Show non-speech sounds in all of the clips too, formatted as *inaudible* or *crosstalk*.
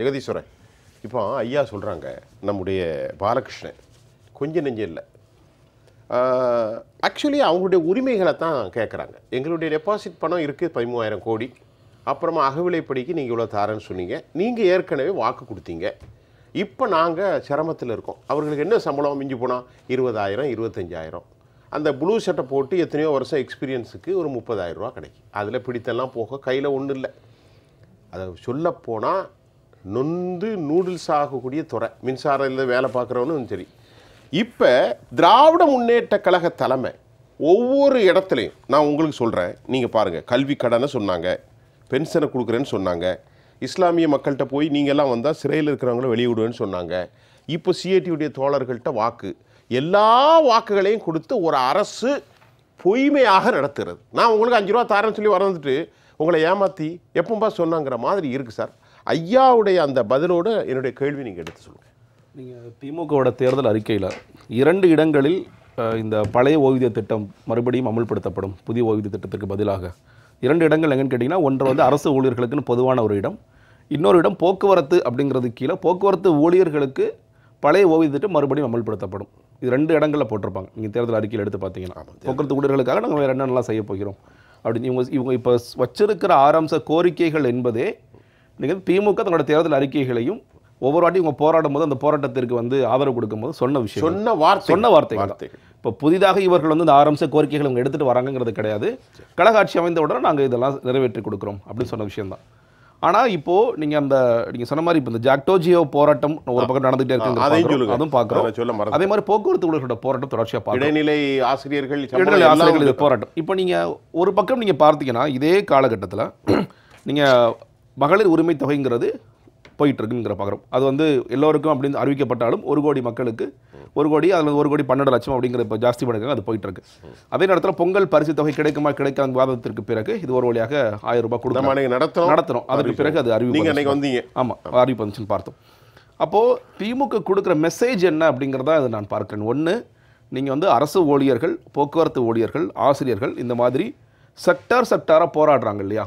ஜெகதீஸ்வரன் இப்போ ஐயா சொல்கிறாங்க நம்முடைய பாலகிருஷ்ணன் கொஞ்சம் நெஞ்சம் இல்லை ஆக்சுவலி அவங்களுடைய உரிமைகளை தான் கேட்குறாங்க எங்களுடைய டெபாசிட் பணம் இருக்குது பதிமூவாயிரம் கோடி அப்புறமா அகவிலைப்படிக்கு நீங்கள் இவ்வளோ தாரேன்னு சொன்னீங்க நீங்கள் ஏற்கனவே வாக்கு கொடுத்தீங்க இப்போ நாங்கள் சிரமத்தில் இருக்கோம் அவர்களுக்கு என்ன சம்பளம் மிஞ்சி போனால் இருபதாயிரம் இருபத்தஞ்சாயிரம் அந்த ப்ளூ சட்டை போட்டு எத்தனையோ வருஷம் எக்ஸ்பீரியன்ஸுக்கு ஒரு முப்பதாயிரரூவா கிடைக்கும் அதில் பிடித்தெல்லாம் போக கையில் ஒன்றும் இல்லை அதை சொல்லப்போனால் நொந்து நூடுல்ஸ் ஆகக்கூடிய துறை மின்சாரம் இல்லை வேலை பார்க்குறவனும் சரி இப்போ திராவிட முன்னேற்ற கழக தலைமை ஒவ்வொரு இடத்துலையும் நான் உங்களுக்கு சொல்கிறேன் நீங்கள் பாருங்கள் கல்வி கடனை சொன்னாங்க பென்ஷனை கொடுக்குறேன்னு சொன்னாங்க இஸ்லாமிய மக்கள்கிட்ட போய் நீங்கள்லாம் வந்தால் சிறையில் இருக்கிறவங்கள வெளியிடுவேன்னு சொன்னாங்க இப்போ சிஐடியுடைய தோழர்கள்ட்ட வாக்கு எல்லா வாக்குகளையும் கொடுத்து ஒரு அரசு பொய்மையாக நடத்துகிறது நான் உங்களுக்கு அஞ்சு ரூபா தாரேன்னு சொல்லி வரந்துட்டு உங்களை ஏமாற்றி எப்பம்பா சொன்னாங்கிற மாதிரி இருக்குது சார் ஐயாவுடைய அந்த பதிலோடு என்னுடைய கேள்வி நீங்கள் எடுத்து சொல்லுங்கள் நீங்கள் திமுகவோட தேர்தல் அறிக்கையில் இரண்டு இடங்களில் இந்த பழைய ஓய்வூதிய திட்டம் மறுபடியும் அமுல்படுத்தப்படும் புதிய ஓய்வூதிய திட்டத்திற்கு பதிலாக இரண்டு இடங்கள் எங்கன்னு கேட்டிங்கன்னா ஒன்று வந்து அரசு ஊழியர்களுக்குன்னு பொதுவான ஒரு இடம் இன்னொரு இடம் போக்குவரத்து அப்படிங்கிறது கீழே போக்குவரத்து ஊழியர்களுக்கு பழைய ஓய்வு திட்டம் மறுபடியும் அமல்படுத்தப்படும் இது ரெண்டு இடங்களில் போட்டிருப்பாங்க நீங்கள் தேர்தல் அறிக்கையில் எடுத்து பார்த்தீங்கன்னா போக்குவரத்து ஊழியர்களுக்காக நாங்கள் வேறு என்னென்னலாம் செய்ய போகிறோம் அப்படின்னு இவங்க இவங்க இப்போ வச்சிருக்கிற ஆரம்ப கோரிக்கைகள் என்பதே நீங்கள் திமுக தங்களோட தேர்தல் அறிக்கைகளையும் ஒவ்வொரு வாட்டியும் இவங்க போராடும் போது அந்த போராட்டத்திற்கு வந்து ஆதரவு கொடுக்கும்போது சொன்ன விஷயம் சொன்ன வார்த்தை சொன்ன வார்த்தை வார்த்தைகள் இப்போ புதிதாக இவர்கள் வந்து இந்த ஆரம்ப கோரிக்கைகள் இவங்க எடுத்துகிட்டு வராங்கிறது கிடையாது கழக ஆட்சி அமைந்த உடனே நாங்கள் இதெல்லாம் நிறைவேற்றி கொடுக்குறோம் அப்படின்னு சொன்ன விஷயம்தான் ஆனால் இப்போது நீங்கள் அந்த நீங்கள் சொன்ன மாதிரி இப்போ இந்த ஜாக்டோஜியோ போராட்டம் ஒரு பக்கம் நடந்துகிட்டே இருக்கு அதுவும் பார்க்குறோம் சொல்ல அதே மாதிரி போக்குவரத்து ஊழியர்களோட போராட்டம் தொடர்ச்சியாக பார்க்கணும் இடைநிலை ஆசிரியர்கள் இடைநிலை ஆசிரியர்கள் போராட்டம் இப்போ நீங்கள் ஒரு பக்கம் நீங்கள் பார்த்தீங்கன்னா இதே காலகட்டத்தில் நீங்கள் மகளிர் உரிமை தொகைங்கிறது போயிட்டுருக்குங்கிற பார்க்குறோம் அது வந்து எல்லோருக்கும் அப்படின்னு அறிவிக்கப்பட்டாலும் ஒரு கோடி மக்களுக்கு ஒரு கோடி அதில் ஒரு கோடி பன்னெண்டு லட்சம் அப்படிங்கிற இப்போ ஜாஸ்தி பண்ணிருக்காங்க அது போயிட்டுருக்கு அதே நேரத்தில் பொங்கல் பரிசு தொகை கிடைக்குமா கிடைக்காத வாதத்திற்கு பிறகு இது ஒரு வழியாக ஆயிரம் ரூபாய் கொடுக்கணும் நடத்துகிறோம் நடத்தணும் அதற்கு பிறகு அது அறிவிப்பு வந்தீங்க ஆமாம் அறிவிப்பு வந்துச்சுன்னு பார்த்தோம் அப்போது திமுக கொடுக்குற மெசேஜ் என்ன அப்படிங்கிறதா அதை நான் பார்க்குறேன் ஒன்று நீங்கள் வந்து அரசு ஊழியர்கள் போக்குவரத்து ஊழியர்கள் ஆசிரியர்கள் இந்த மாதிரி செக்டார் செக்டாராக போராடுறாங்க இல்லையா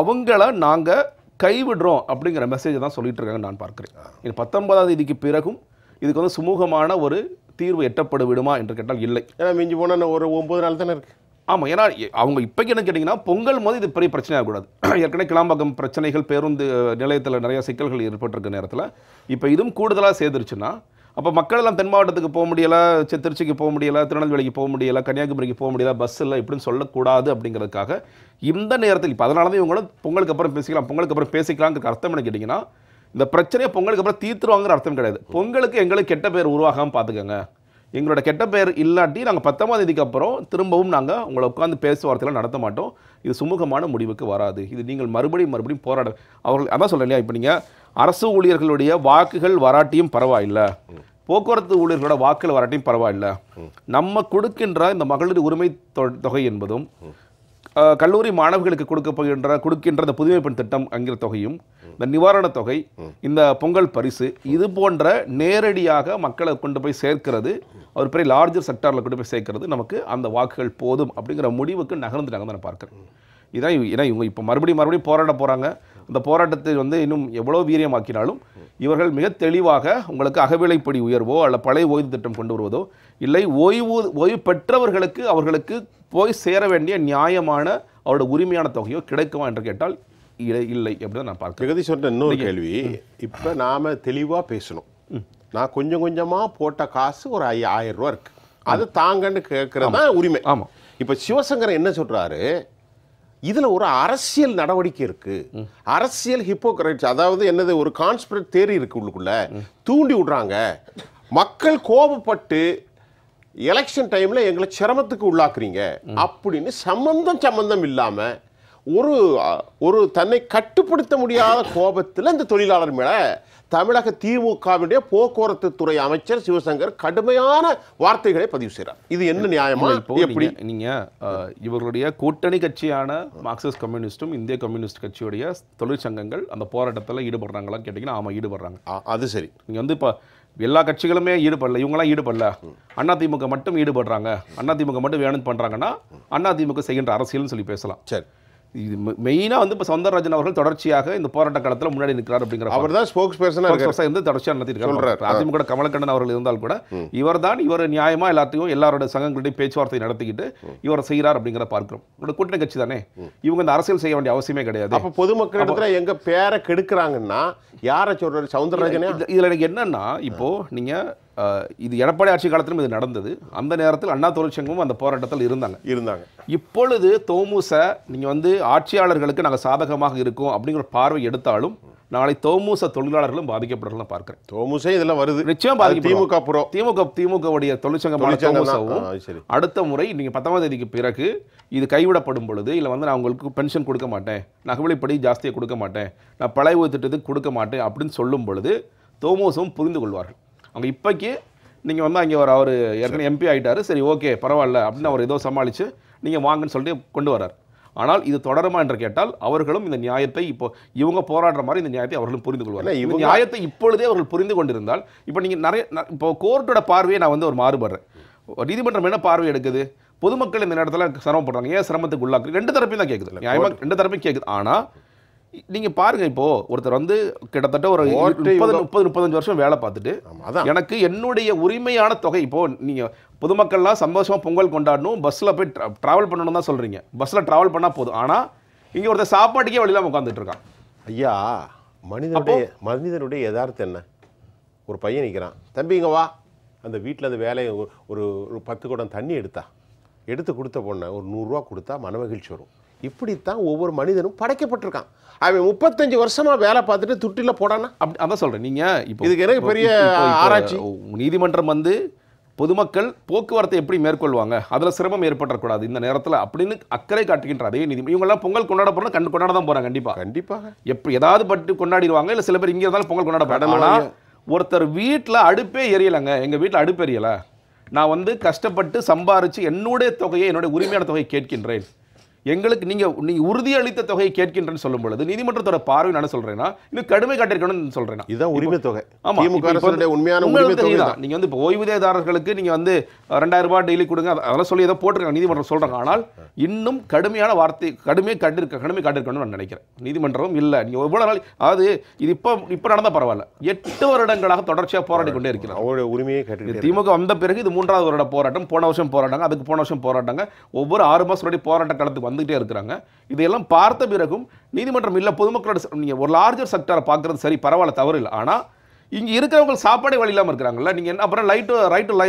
அவங்கள நாங்கள் கைவிடுறோம் அப்படிங்கிற மெசேஜை தான் சொல்லிட்டு இருக்காங்க நான் பார்க்குறேன் இது பத்தொன்பதாம் தேதிக்கு பிறகும் இதுக்கு வந்து சுமூகமான ஒரு தீர்வு எட்டப்படு விடுமா என்று கேட்டால் இல்லை ஏன்னா மிஞ்சி போனால் ஒரு ஒம்பது நாள் தானே இருக்குது ஆமாம் ஏன்னா அவங்க இப்போக்கு என்ன கேட்டிங்கன்னா பொங்கல் போது இது பெரிய பிரச்சனையாக கூடாது *clears throat* ஏற்கனவே கிளாம்பாக்கம் பிரச்சனைகள் பேருந்து நிலையத்தில் நிறைய சிக்கல்கள் ஏற்பட்டிருக்க நேரத்தில் இப்போ இதுவும் கூடுதலாக சேர்ந்துருச்சுன்னா அப்போ மக்களெல்லாம் தென் மாவட்டத்துக்கு போக முடியலை திருச்சிக்கு போக முடியலை திருநெல்வேலிக்கு போக முடியலை கன்னியாகுமரிக்கு போக முடியலை பஸ் இல்லை இப்படின்னு சொல்லக்கூடாது அப்படிங்கிறதுக்காக இந்த நேரத்தில் இப்போ அதனால தான் இவங்களும் பொங்கலுக்கு அப்புறம் பேசிக்கலாம் பொங்கலுக்கு அப்புறம் பேசிக்கலாங்கிற அர்த்தம் என்ன கேட்டிங்கன்னா இந்த பிரச்சனையை பொங்கலுக்கு அப்புறம் தீர்த்துருவாங்கிற அர்த்தம் கிடையாது பொங்கலுக்கு எங்களுக்கு கெட்ட பேர் உருவாகாமல் பார்த்துக்கோங்க எங்களோட கெட்ட பெயர் இல்லாட்டி நாங்கள் பத்தாம் தேதிக்கு அப்புறம் திரும்பவும் நாங்கள் உங்களை உட்காந்து பேசுவார்த்தையெல்லாம் நடத்த மாட்டோம் இது சுமூகமான முடிவுக்கு வராது இது நீங்கள் மறுபடியும் மறுபடியும் போராட அவர்கள் அதான் சொல்ல இல்லையா இப்போ நீங்கள் அரசு ஊழியர்களுடைய வாக்குகள் வராட்டியும் பரவாயில்லை போக்குவரத்து ஊழியர்களோட வாக்குகள் வராட்டியும் பரவாயில்லை நம்ம கொடுக்கின்ற இந்த மகளிர் உரிமை தொகை என்பதும் கல்லூரி மாணவர்களுக்கு கொடுக்க போகின்ற கொடுக்கின்ற இந்த புதுமை பெண் திட்டம் என்கிற தொகையும் இந்த நிவாரணத் தொகை இந்த பொங்கல் பரிசு இது போன்ற நேரடியாக மக்களை கொண்டு போய் சேர்க்கிறது ஒரு பெரிய லார்ஜர் செக்டாரில் கொண்டு போய் சேர்க்கிறது நமக்கு அந்த வாக்குகள் போதும் அப்படிங்கிற முடிவுக்கு நகர்ந்து நகர்ந்து நான் பார்க்குறேன் இதான் ஏன்னா இவங்க இப்போ மறுபடியும் மறுபடியும் போராட போகிறாங்க அந்த போராட்டத்தை வந்து இன்னும் எவ்வளோ வீரியமாக்கினாலும் இவர்கள் மிக தெளிவாக உங்களுக்கு அகவிலைப்படி உயர்வோ அல்ல பழைய ஓய்வு திட்டம் கொண்டு வருவதோ இல்லை ஓய்வு ஓய்வு பெற்றவர்களுக்கு அவர்களுக்கு போய் சேர வேண்டிய நியாயமான அவரோட உரிமையான தொகையோ கிடைக்குமா என்று கேட்டால் இல்லை இல்லை அப்படின்னு நான் பார்க்குறேன் ஜெகதீஷ் சொல்கிற இன்னொரு கேள்வி இப்போ நாம் தெளிவாக பேசணும் நான் கொஞ்சம் கொஞ்சமாக போட்ட காசு ஒரு ஐ ஆயிரம் ரூபா இருக்குது அது தாங்கன்னு கேட்குறது தான் உரிமை ஆமாம் இப்போ சிவசங்கர் என்ன சொல்கிறாரு இதில் ஒரு அரசியல் நடவடிக்கை இருக்கு அரசியல் ஹிப்போக்ரைட்ஸ் அதாவது என்னது ஒரு கான்ஸ்பிரட் தேரி இருக்கு உள்ளுக்குள்ள தூண்டி விடுறாங்க மக்கள் கோபப்பட்டு எலெக்ஷன் டைமில் எங்களை சிரமத்துக்கு உள்ளாக்குறீங்க அப்படின்னு சம்மந்தம் சம்மந்தம் இல்லாமல் ஒரு ஒரு தன்னை கட்டுப்படுத்த முடியாத கோபத்தில் இந்த தொழிலாளர் மேலே தமிழக திமுகவினுடைய போக்குவரத்து துறை அமைச்சர் சிவசங்கர் கடுமையான வார்த்தைகளை பதிவு செய்கிறார் இது என்ன நியாயமா இப்போ எப்படி நீங்க இவர்களுடைய கூட்டணி கட்சியான மார்க்சிஸ்ட் கம்யூனிஸ்டும் இந்திய கம்யூனிஸ்ட் கட்சியுடைய தொழிற்சங்கங்கள் அந்த போராட்டத்தில் ஈடுபடுறாங்களான்னு கேட்டீங்கன்னா ஆமாம் ஈடுபடுறாங்க அது சரி நீங்கள் வந்து இப்போ எல்லா கட்சிகளுமே ஈடுபடல இவங்களாம் ஈடுபடல அண்ணா திமுக மட்டும் ஈடுபடுறாங்க அண்ணா திமுக மட்டும் வேணும்னு பண்ணுறாங்கன்னா அண்ணா திமுக செய்கின்ற அரசியல்னு சொல்லி பேசலாம் சரி இது மெயினாக வந்து இப்போ சவுந்தரராஜன் அவர்கள் தொடர்ச்சியாக இந்த போராட்ட காலத்தில் முன்னாடி நிற்கிறார் அப்படிங்கிற அவர் தான் ஸ்போக்ஸ் பர்சனாக இருந்து தொடர்ச்சியாக நடத்திட்டு அதிமுக கூட கமலக்கண்ணன் அவர்கள் இருந்தால் கூட இவர் தான் இவர் நியாயமாக எல்லாத்தையும் எல்லாரோட சங்கங்களையும் பேச்சுவார்த்தை நடத்திக்கிட்டு இவர் செய்கிறார் அப்படிங்கிற பார்க்கிறோம் இவரோட கூட்டணி கட்சி தானே இவங்க இந்த அரசியல் செய்ய வேண்டிய அவசியமே கிடையாது அப்போ பொதுமக்கள் இடத்துல எங்கள் பேரை கெடுக்கிறாங்கன்னா யாரை சொல்கிறார் சௌந்தரராஜனே இதில் எனக்கு என்னன்னா இப்போது நீங்கள் இது எடப்பாடி ஆட்சி காலத்திலும் இது நடந்தது அந்த நேரத்தில் அண்ணா தொழிற்சங்கமும் அந்த போராட்டத்தில் இருந்தாங்க இருந்தாங்க இப்பொழுது தோமுச நீங்கள் வந்து ஆட்சியாளர்களுக்கு நாங்கள் சாதகமாக இருக்கோம் அப்படிங்கிற பார்வை எடுத்தாலும் நாளை தோமுச தொழிலாளர்களும் பாதிக்கப்படலாம் பார்க்குறேன் தோமுசே இதெல்லாம் வருது நிச்சயம் திமுக புறம் திமுக திமுகவுடைய தொழிற்சங்கமான தோமுசவும் அடுத்த முறை நீங்கள் பத்தாம் தேதிக்கு பிறகு இது கைவிடப்படும் பொழுது இல்லை வந்து நான் உங்களுக்கு பென்ஷன் கொடுக்க மாட்டேன் நகவலைப்படி ஜாஸ்தியாக கொடுக்க மாட்டேன் நான் பழைய திட்டத்துக்கு கொடுக்க மாட்டேன் அப்படின்னு சொல்லும் பொழுது தோமுசவும் புரிந்து கொள்வார்கள் அவங்க இப்போக்கி நீங்கள் வந்து அங்கே ஒரு அவர் ஏற்கனவே எம்பி ஆகிட்டார் சரி ஓகே பரவாயில்ல அப்படின்னு அவர் ஏதோ சமாளித்து நீங்கள் வாங்கன்னு சொல்லிட்டு கொண்டு வரார் ஆனால் இது தொடருமா என்று கேட்டால் அவர்களும் இந்த நியாயத்தை இப்போ இவங்க போராடுற மாதிரி இந்த நியாயத்தை அவர்களும் புரிந்து கொள்வார்கள் இவங்க நியாயத்தை இப்பொழுதே அவர்கள் புரிந்து கொண்டிருந்தால் இப்போ நீங்கள் நிறைய இப்போ கோர்ட்டோட பார்வையை நான் வந்து ஒரு மாறுபடுறேன் நீதிமன்றம் என்ன பார்வை எடுக்குது பொதுமக்கள் இந்த நேரத்தில் சிரமப்படுறாங்க ஏன் சிரமத்துக்கு உள்ளாக்கு ரெண்டு தரப்பையும் தான் கேட்குது ரெண்டு தரப்பையும் கேட்குது ஆனால் நீங்கள் பாருங்கள் இப்போது ஒருத்தர் வந்து கிட்டத்தட்ட ஒரு முப்பது முப்பது முப்பத்தஞ்சு வருஷம் வேலை பார்த்துட்டு எனக்கு என்னுடைய உரிமையான தொகை இப்போது நீங்கள் பொதுமக்கள்லாம் சந்தோஷமாக பொங்கல் கொண்டாடணும் பஸ்ஸில் போய் ட்ராவல் பண்ணணும் தான் சொல்கிறீங்க பஸ்ஸில் ட்ராவல் பண்ணால் போதும் ஆனால் இங்கே ஒருத்தர் சாப்பாட்டுக்கே வழியில்லாமல் உட்காந்துட்டு இருக்கான் ஐயா மனிதனுடைய மனிதனுடைய யதார்த்தம் என்ன ஒரு பையன் நிற்கிறான் தம்பி இங்கே வா அந்த வீட்டில் அந்த வேலையை ஒரு ஒரு பத்து குடம் தண்ணி எடுத்தா எடுத்து கொடுத்த பொண்ணை ஒரு நூறுரூவா கொடுத்தா மன மகிழ்ச்சி வரும் இப்படித்தான் ஒவ்வொரு மனிதனும் படைக்கப்பட்டிருக்கான் அவன் முப்பத்தஞ்சு வருஷமா வேலை பார்த்துட்டு துட்டில போடானா அப்படி அதான் சொல்கிறேன் நீங்கள் இப்போ இதுக்கு எனக்கு பெரிய ஆராய்ச்சி நீதிமன்றம் வந்து பொதுமக்கள் போக்குவரத்தை எப்படி மேற்கொள்வாங்க அதில் சிரமம் ஏற்பட்டக்கூடாது இந்த நேரத்தில் அப்படின்னு அக்கறை காட்டுகின்ற அதே நீதி இவங்கெல்லாம் பொங்கல் கொண்டாட போனால் கண்டு கொண்டாட தான் போகிறாங்க கண்டிப்பாக கண்டிப்பாக எப்படி ஏதாவது பட்டு கொண்டாடிடுவாங்க இல்லை சில பேர் இங்கே இருந்தாலும் பொங்கல் கொண்டாட போடலாம் ஒருத்தர் வீட்டில் அடுப்பே எரியலைங்க எங்கள் வீட்டில் அடுப்பு எரியலை நான் வந்து கஷ்டப்பட்டு சம்பாரித்து என்னுடைய தொகையை என்னுடைய உரிமையான தொகையை கேட்கின்றேன் எங்களுக்கு நீங்கள் நீங்கள் உறுதியளித்த தொகையை கேட்கின்றன்னு சொல்லும் பொழுது நீதிமன்றத்தோட பார்வை என்ன சொல்கிறேன்னா இது கடுமை கட்டிருக்கணும்னு சொல்கிறேன் இதுதான் உரிமை தொகை ஆமாம் உண்மையான உரிமை தொகை தான் நீங்கள் வந்து இப்போ ஓய்வூதியதாரர்களுக்கு நீங்கள் வந்து ரெண்டாயிரம் ரூபாய் டெய்லி கொடுங்க அதெல்லாம் சொல்லி ஏதோ போட்டிருக்காங்க நீதிமன்றம் சொல்கிறாங்க ஆனால் இன்னும் கடுமையான வார்த்தை கடுமையை கட்டிருக்க கடுமை காட்டிருக்கணும்னு நான் நினைக்கிறேன் நீதிமன்றமும் இல்லை நீங்கள் எவ்வளோ நாள் அதாவது இது இப்போ இப்போ நடந்தால் பரவாயில்ல எட்டு வருடங்களாக தொடர்ச்சியாக போராடி கொண்டே இருக்கிறோம் அவருடைய உரிமையை கேட்டு திமுக வந்த பிறகு இது மூன்றாவது வருட போராட்டம் போன வருஷம் போராட்டம் அதுக்கு போன வருஷம் போராட்டம் ஒவ்வொரு ஆறு மாதம் போராட்ட காலத்துக்கு வந்துகிட்டே இருக்கிறாங்க இதையெல்லாம் பார்த்த பிறகும் நீதிமன்றம் இல்லை பொதுமக்களோட நீங்கள் ஒரு லார்ஜர் செக்டரை பார்க்குறது சரி பரவாயில்ல தவறு இல்லை ஆனால் இங்கே இருக்கிறவங்க சாப்பாடே வழி இல்லாமல் இருக்கிறாங்கல்ல நீங்கள் என்ன அப்புறம் லைட்டு ரைட் லை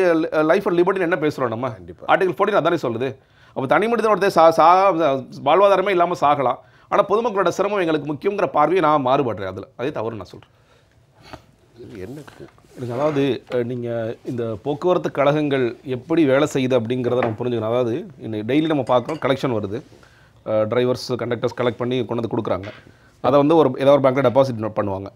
லைஃப் அண்ட் லிபர்ட்டின்னு என்ன பேசுகிறோம் நம்ம ஆர்டிகல் ஃபோர்டின் அதானே சொல்லுது அப்போ தனி மனிதனோட சா சா வாழ்வாதாரமே இல்லாமல் சாகலாம் ஆனால் பொதுமக்களோட சிரமம் எங்களுக்கு முக்கியங்கிற பார்வையை நான் மாறுபடுறேன் அதில் அதே தவறு நான் சொல்கிறேன் என்ன எனக்கு அதாவது நீங்கள் இந்த போக்குவரத்து கழகங்கள் எப்படி வேலை செய்யுது அப்படிங்கிறத நம்ம புரிஞ்சுக்கணும் அதாவது இன்னைக்கு டெய்லி நம்ம பார்க்குறோம் கலெக்ஷன் வருது டிரைவர்ஸ் கண்டக்டர்ஸ் கலெக்ட் பண்ணி கொண்டு வந்து கொடுக்குறாங்க அதை வந்து ஒரு ஏதாவது ஒரு பேங்க்கில் டெபாசிட் பண்ணுவாங்க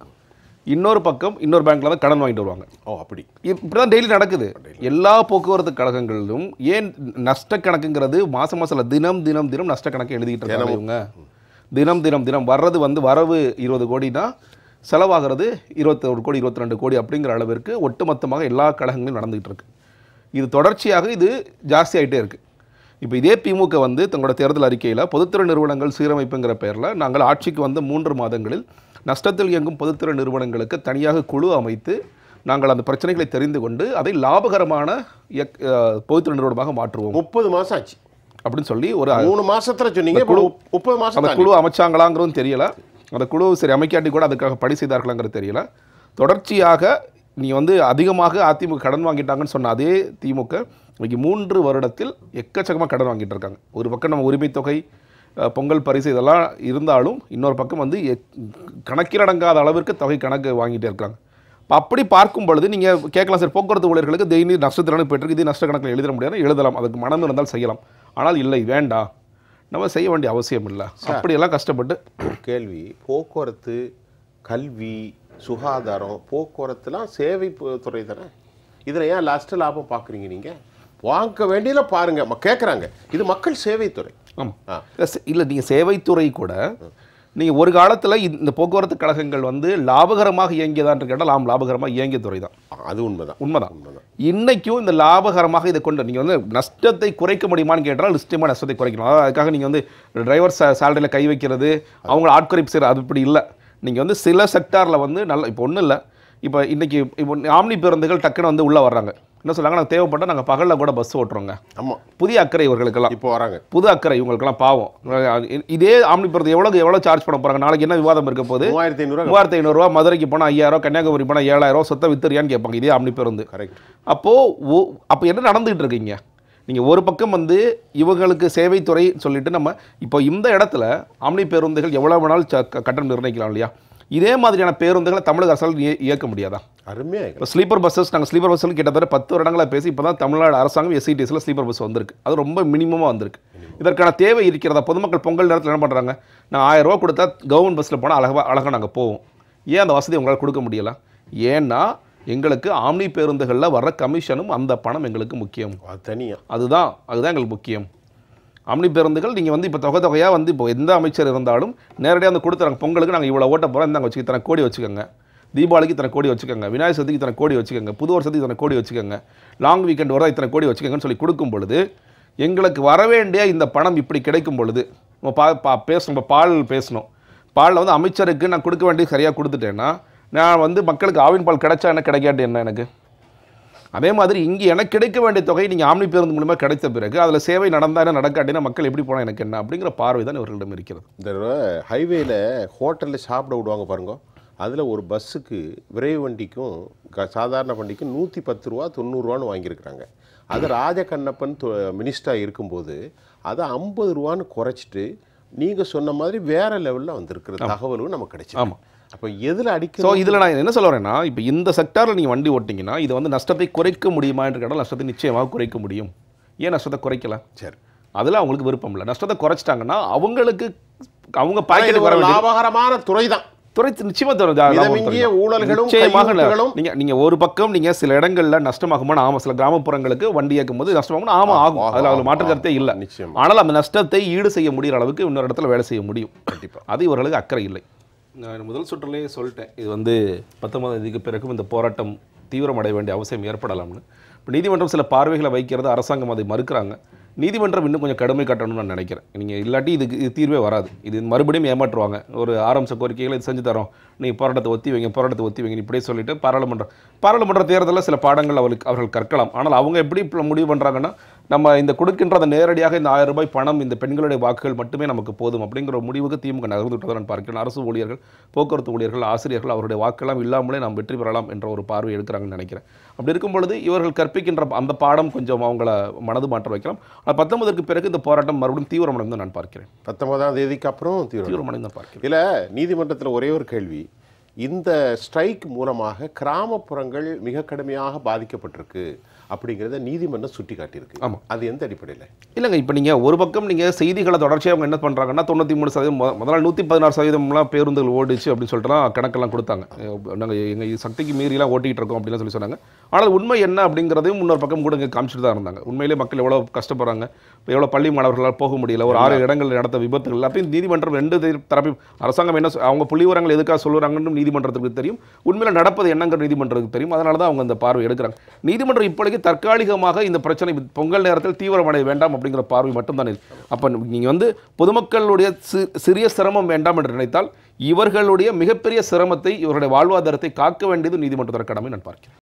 இன்னொரு பக்கம் இன்னொரு பேங்க்கில் தான் கடன் வாங்கிட்டு வருவாங்க ஓ அப்படி இப்படி தான் டெய்லி நடக்குது எல்லா போக்குவரத்து கழகங்களிலும் ஏன் நஷ்ட கணக்குங்கிறது மாதம் மாதம் தினம் தினம் தினம் நஷ்ட கணக்கு எழுதிக்கிட்டு இருக்காங்க இவங்க தினம் தினம் தினம் வர்றது வந்து வரவு இருபது கோடினா செலவாகிறது இருபத்தோரு கோடி இருபத்தி ரெண்டு கோடி அப்படிங்கிற அளவிற்கு ஒட்டுமொத்தமாக எல்லா கழகங்களும் நடந்துகிட்டு இருக்கு இது தொடர்ச்சியாக இது ஆகிட்டே இருக்குது இப்போ இதே திமுக வந்து தங்களோட தேர்தல் அறிக்கையில் பொதுத்துறை நிறுவனங்கள் சீரமைப்புங்கிற பேரில் நாங்கள் ஆட்சிக்கு வந்த மூன்று மாதங்களில் நஷ்டத்தில் இயங்கும் பொதுத்துறை நிறுவனங்களுக்கு தனியாக குழு அமைத்து நாங்கள் அந்த பிரச்சனைகளை தெரிந்து கொண்டு அதை லாபகரமான பொதுத்துறை நிறுவனமாக மாற்றுவோம் முப்பது மாதம் ஆச்சு அப்படின்னு சொல்லி ஒரு மூணு மாசத்துல சொன்னீங்க முப்பது மாசம் குழு அமைச்சாங்களாங்கிறதும் தெரியல அந்த குழு சரி அமைக்காட்டி கூட அதுக்காக பணி செய்தார்களாங்கிறது தெரியல தொடர்ச்சியாக நீ வந்து அதிகமாக அதிமுக கடன் வாங்கிட்டாங்கன்னு சொன்ன அதே திமுக இன்றைக்கி மூன்று வருடத்தில் எக்கச்சக்கமாக கடன் வாங்கிட்டு இருக்காங்க ஒரு பக்கம் நம்ம உரிமை தொகை பொங்கல் பரிசு இதெல்லாம் இருந்தாலும் இன்னொரு பக்கம் வந்து கணக்கில் அடங்காத அளவிற்கு தொகை கணக்கு வாங்கிட்டே இருக்காங்க இப்போ அப்படி பார்க்கும் பொழுது நீங்கள் கேட்கலாம் சார் போக்குவரத்து ஊழியர்களுக்கு டெய்லி நஷ்டத்திலான போயிட்டு இது நஷ்ட கணக்கில் எழுத முடியாது எழுதலாம் அதுக்கு மனம் இருந்தால் செய்யலாம் ஆனால் இல்லை வேண்டாம் நம்ம செய்ய வேண்டிய அவசியம் இல்லை அப்படியெல்லாம் கஷ்டப்பட்டு கேள்வி போக்குவரத்து கல்வி சுகாதாரம் போக்குவரத்துலாம் சேவை துறை தானே இதில் ஏன் லாஸ்ட்டு லாபம் பார்க்குறீங்க நீங்கள் வாங்க வேண்டியதில் பாருங்கள் கேட்குறாங்க இது மக்கள் சேவைத்துறை ஆமாம் இல்லை நீங்கள் சேவைத்துறை கூட நீங்கள் ஒரு காலத்தில் இந்த போக்குவரத்து கழகங்கள் வந்து லாபகரமாக இயங்கியதான்னு கேட்டால் ஆம் லாபகரமாக இயங்கிய துறை தான் அது உண்மைதான் உண்மைதான் உண்மைதான் இன்றைக்கும் இந்த லாபகரமாக இதை கொண்டு நீங்கள் வந்து நஷ்டத்தை குறைக்க முடியுமான்னு கேட்டால் நிச்சயமாக நஷ்டத்தை குறைக்கணும் அதுக்காக நீங்கள் வந்து டிரைவர் சேலரியில் கை வைக்கிறது அவங்கள ஆட்குறைப்பு செய்கிற அது இப்படி இல்லை நீங்கள் வந்து சில செக்டாரில் வந்து நல்ல இப்போ ஒன்றும் இல்லை இப்போ இன்றைக்கி இப்போ ஆம்னி பேருந்துகள் டக்குன்னு வந்து உள்ளே வர்றாங்க என்ன சொல்கிறாங்க நாங்கள் தேவைப்பட்டால் நாங்கள் பகலில் கூட பஸ் ஓட்டுறோங்க ஆமாம் புதிய அக்கறை இவர்களுக்கெல்லாம் இப்போ வராங்க புது அக்கறை இவங்களுக்கெல்லாம் பாவம் இதே ஆம்னிபுரத்தை எவ்வளோ எவ்வளோ சார்ஜ் பண்ண போகிறாங்க நாளைக்கு என்ன விவாதம் இருக்க போது மூவாயிரத்தி ஐநூறு மூவாயிரத்தி ஐநூறுரூவா மதுரைக்கு போனால் ஐயாயிரம் கன்னியாகுமரி போனால் ஏழாயிரம் சொத்தை வித்துறியான்னு கேட்பாங்க இதே ஆம்னி பிறந்து கரெக்ட் அப்போது அப்போ என்ன நடந்துகிட்டு இருக்கீங்க நீங்கள் ஒரு பக்கம் வந்து இவங்களுக்கு சேவைத்துறை சொல்லிட்டு நம்ம இப்போ இந்த இடத்துல ஆம்னி பேருந்துகள் எவ்வளோ வேணாலும் கட்டணம் நிர்ணயிக்கலாம் இல்லையா இதே மாதிரியான பேருந்துகளை தமிழக அரசால் இயக்க முடியாதா அருமையாக ஸ்லீப்பர் பஸ்ஸஸ் நாங்கள் ஸ்லீப்பர் பஸ்ஸில் கிட்டத்தட்ட பத்து வருடங்களாக பேசி இப்போ தான் தமிழ்நாடு அரசாங்கம் எஸ்சிடிஎஸில் ஸ்லீப்பர் பஸ் வந்திருக்கு அது ரொம்ப மினிமமாக வந்திருக்கு இதற்கான தேவை இருக்கிறதா பொதுமக்கள் பொங்கல் நேரத்தில் என்ன பண்ணுறாங்க நான் ஆயிரம் ரூபா கொடுத்தா கவர்மெண்ட் பஸ்ஸில் போனால் அழகாக அழகாக நாங்கள் போவோம் ஏன் அந்த வசதி உங்களால் கொடுக்க முடியல ஏன்னா எங்களுக்கு ஆம்னி பேருந்துகளில் வர கமிஷனும் அந்த பணம் எங்களுக்கு முக்கியம் தனியாக அதுதான் அதுதான் எங்களுக்கு முக்கியம் ஆம்னி பேருந்துகள் நீங்கள் வந்து இப்போ தொகை தொகையாக வந்து இப்போ எந்த அமைச்சர் இருந்தாலும் நேரடியாக வந்து கொடுத்துறாங்க பொங்கலுக்கு நாங்கள் இவ்வளோ ஓட்ட போகிறோம் இந்தாங்க வச்சுக்கிறேன் கோடி வச்சுக்கோங்க தீபாவளிக்கு இத்தனை கோடி வச்சுக்கோங்க விநாயகர் சதுர்த்திக்கு இத்தனை கோடி வச்சுக்கோங்க புது வருஷத்துக்கு இத்தனை கோடி வச்சுக்கோங்க லாங் வீக்கெண்ட் வர இத்தனை கோடி வச்சுக்கோங்கன்னு சொல்லி கொடுக்கும் பொழுது எங்களுக்கு வரவேண்டிய இந்த பணம் இப்படி கிடைக்கும் பொழுது நம்ம பா பா பேசணும் இப்போ பால் பேசணும் பாலில் வந்து அமைச்சருக்கு நான் கொடுக்க வேண்டியது சரியாக கொடுத்துட்டேன்னா நான் வந்து மக்களுக்கு ஆவின் பால் கிடைச்சா என்ன கிடைக்காட்டி என்ன எனக்கு அதே மாதிரி இங்கே எனக்கு கிடைக்க வேண்டிய தொகை நீங்கள் ஆம்னி பேருந்து மூலமாக கிடைத்த பிறகு அதில் சேவை நடந்தால் என்ன நடக்காட்டினா மக்கள் எப்படி போனால் எனக்கு என்ன அப்படிங்கிற பார்வை தான் இவர்களிடம் இருக்கிறது இந்த ஹைவேயில் ஹோட்டலில் சாப்பிட விடுவாங்க பாருங்கள் அதில் ஒரு பஸ்ஸுக்கு விரைவு வண்டிக்கும் க சாதாரண வண்டிக்கும் நூற்றி பத்து ரூபா தொண்ணூறுரூவான்னு வாங்கியிருக்கிறாங்க அது ராஜகண்ணப்பன் மினிஸ்டராக இருக்கும்போது அதை ஐம்பது ரூபான்னு குறைச்சிட்டு நீங்கள் சொன்ன மாதிரி வேறு லெவலில் வந்திருக்கிற தகவலும் நமக்கு கிடைச்சி ஆமாம் அப்போ எதில் அடிக்க ஸோ இதில் நான் என்ன சொல்ல வரேன்னா இப்போ இந்த செக்டாரில் நீங்கள் வண்டி ஓட்டிங்கன்னா இது வந்து நஷ்டத்தை குறைக்க முடியுமா என்று கேட்டால் நஷ்டத்தை நிச்சயமாக குறைக்க முடியும் ஏன் நஷ்டத்தை குறைக்கலாம் சரி அதில் அவங்களுக்கு விருப்பம் இல்லை நஷ்டத்தை குறைச்சிட்டாங்கன்னா அவங்களுக்கு அவங்க பாக்கெட்டுக்கு வர லாபகரமான துறை தான் துறைத்து நிச்சயமா தரும் ஊழல்களும் நீங்க நீங்க ஒரு பக்கம் நீங்க சில இடங்கள்ல நஷ்டமாகுமான ஆமா சில கிராமப்புறங்களுக்கு வண்டி இயக்கும் போது நஷ்டமாகும் ஆமா ஆகும் அதுல அதுல மாற்று கருத்தே இல்ல நிச்சயம் ஆனால் அந்த நஷ்டத்தை ஈடு செய்ய முடிகிற அளவுக்கு இன்னொரு இடத்துல வேலை செய்ய முடியும் கண்டிப்பா அது இவர்களுக்கு அக்கறை இல்லை நான் முதல் சுற்றுலேயே சொல்லிட்டேன் இது வந்து பத்தொன்பதாம் தேதிக்கு பிறகும் இந்த போராட்டம் தீவிரமடைய வேண்டிய அவசியம் ஏற்படலாம்னு இப்போ நீதிமன்றம் சில பார்வைகளை வைக்கிறது அரசாங்கம் அதை மறுக்கிறாங்க நீதிமன்றம் இன்னும் கொஞ்சம் கடுமை கட்டணும்னு நான் நினைக்கிறேன் நீங்கள் இல்லாட்டி இதுக்கு இது தீர்வே வராது இது மறுபடியும் ஏமாற்றுவாங்க ஒரு ஆரம்ப கோரிக்கைகளை இது செஞ்சு தரோம் நீங்கள் போராட்டத்தை ஒத்தி வைங்க போராட்டத்தை ஒத்தி வைங்க இப்படியே சொல்லிட்டு பாராளுமன்றம் பாராளுமன்ற தேர்தலில் சில பாடங்கள் அவளுக்கு அவர்கள் கற்கலாம் ஆனால் அவங்க எப்படி முடிவு பண்ணுறாங்கன்னா நம்ம இந்த கொடுக்கின்ற நேரடியாக இந்த ஆயிரம் ரூபாய் பணம் இந்த பெண்களுடைய வாக்குகள் மட்டுமே நமக்கு போதும் அப்படிங்கிற முடிவுக்கு திமுக நகர்ந்துவிட்டதை நான் பார்க்கிறேன் அரசு ஊழியர்கள் போக்குவரத்து ஊழியர்கள் ஆசிரியர்கள் அவருடைய வாக்கெல்லாம் இல்லாமலே நாம் வெற்றி பெறலாம் என்ற ஒரு பார்வை எடுக்கிறாங்கன்னு நினைக்கிறேன் அப்படி இருக்கும் பொழுது இவர்கள் கற்பிக்கின்ற அந்த பாடம் கொஞ்சம் அவங்கள மனது மாற்ற வைக்கலாம் ஆனால் பத்தொன்பதற்கு பிறகு இந்த போராட்டம் மறுபடியும் தீவிரமடைந்து நான் பார்க்கிறேன் பத்தொன்பதாம் தேதிக்கு அப்புறம் தீவிரமடைந்து பார்க்கிறேன் இல்லை நீதிமன்றத்தில் ஒரே ஒரு கேள்வி இந்த ஸ்ட்ரைக் மூலமாக கிராமப்புறங்கள் மிக கடுமையாக பாதிக்கப்பட்டிருக்கு அப்படிங்கிறத நீதிமன்றம் சுட்டி காட்டியிருக்கு ஆமாம் அது எந்த அடிப்படையில் இல்லைங்க இப்போ நீங்கள் ஒரு பக்கம் நீங்கள் செய்திகளை தொடர்ச்சியாக அவங்க என்ன பண்ணுறாங்கன்னா தொண்ணூற்றி மூணு சதவீதம் முதல்ல நூற்றி பதினாறு சதவீதம்லாம் பேருந்துகள் ஓடிச்சு அப்படின்னு சொல்லிட்டு கணக்கெல்லாம் கொடுத்தாங்க நாங்கள் எங்கள் சக்திக்கு மீறிலாம் ஓட்டிகிட்டு இருக்கோம் அப்படின்லாம் சொல்லி சொன்னாங்க ஆனால் உண்மை என்ன அப்படிங்கிறதையும் இன்னொரு பக்கம் கூட இங்கே காமிச்சிட்டு தான் இருந்தாங்க உண்மையிலேயே மக்கள் எவ்வளோ கஷ்டப்படுறாங்க இப்போ எவ்வளோ பள்ளி மாணவர்களால் போக முடியல ஒரு ஆறு இடங்கள் நடத்த விபத்துகள் அப்பயும் நீதிமன்றம் ரெண்டு தரப்பையும் அரசாங்கம் என்ன அவங்க புள்ளி எதுக்காக சொல்லுறாங்கன்னு நீதிமன்றத்துக்கு தெரியும் உண்மையில் நடப்பது என்னங்கிற நீதிமன்றத்துக்கு தெரியும் அதனால தான் அவங்க அந்த பார்வை எடுக்கிறாங்க நீதிமன்றம் இப்படிக்கு தற்காலிகமாக இந்த பிரச்சனை பொங்கல் நேரத்தில் தீவிரமடைய வேண்டாம் அப்படிங்கிற பார்வை மட்டும்தான் இருக்கு அப்போ நீங்கள் வந்து பொதுமக்களுடைய சிறிய சிரமம் வேண்டாம் என்று நினைத்தால் இவர்களுடைய மிகப்பெரிய சிரமத்தை இவருடைய வாழ்வாதாரத்தை காக்க வேண்டியது நீதிமன்றத்தின் கடமை நான் பார்க்கிறேன்